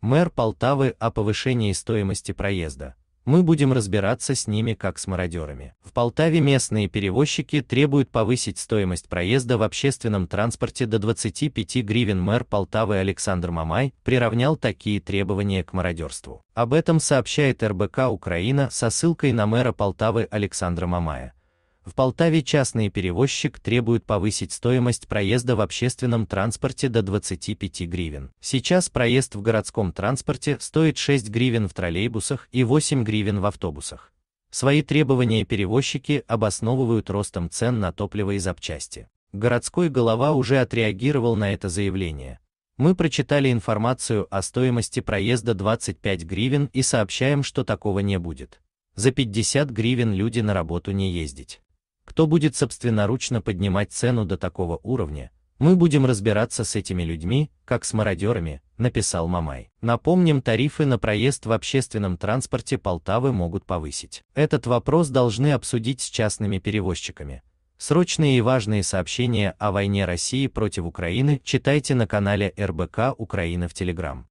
Мэр Полтавы о повышении стоимости проезда. Мы будем разбираться с ними как с мародерами. В Полтаве местные перевозчики требуют повысить стоимость проезда в общественном транспорте до 25 гривен. Мэр Полтавы Александр Мамай приравнял такие требования к мародерству. Об этом сообщает РБК Украина со ссылкой на мэра Полтавы Александра Мамая. В Полтаве частный перевозчик требует повысить стоимость проезда в общественном транспорте до 25 гривен. Сейчас проезд в городском транспорте стоит 6 гривен в троллейбусах и 8 гривен в автобусах. Свои требования перевозчики обосновывают ростом цен на топливо и запчасти. Городской голова уже отреагировал на это заявление. Мы прочитали информацию о стоимости проезда 25 гривен и сообщаем, что такого не будет. За 50 гривен люди на работу не ездить кто будет собственноручно поднимать цену до такого уровня, мы будем разбираться с этими людьми, как с мародерами, написал Мамай. Напомним, тарифы на проезд в общественном транспорте Полтавы могут повысить. Этот вопрос должны обсудить с частными перевозчиками. Срочные и важные сообщения о войне России против Украины читайте на канале РБК Украина в Телеграм.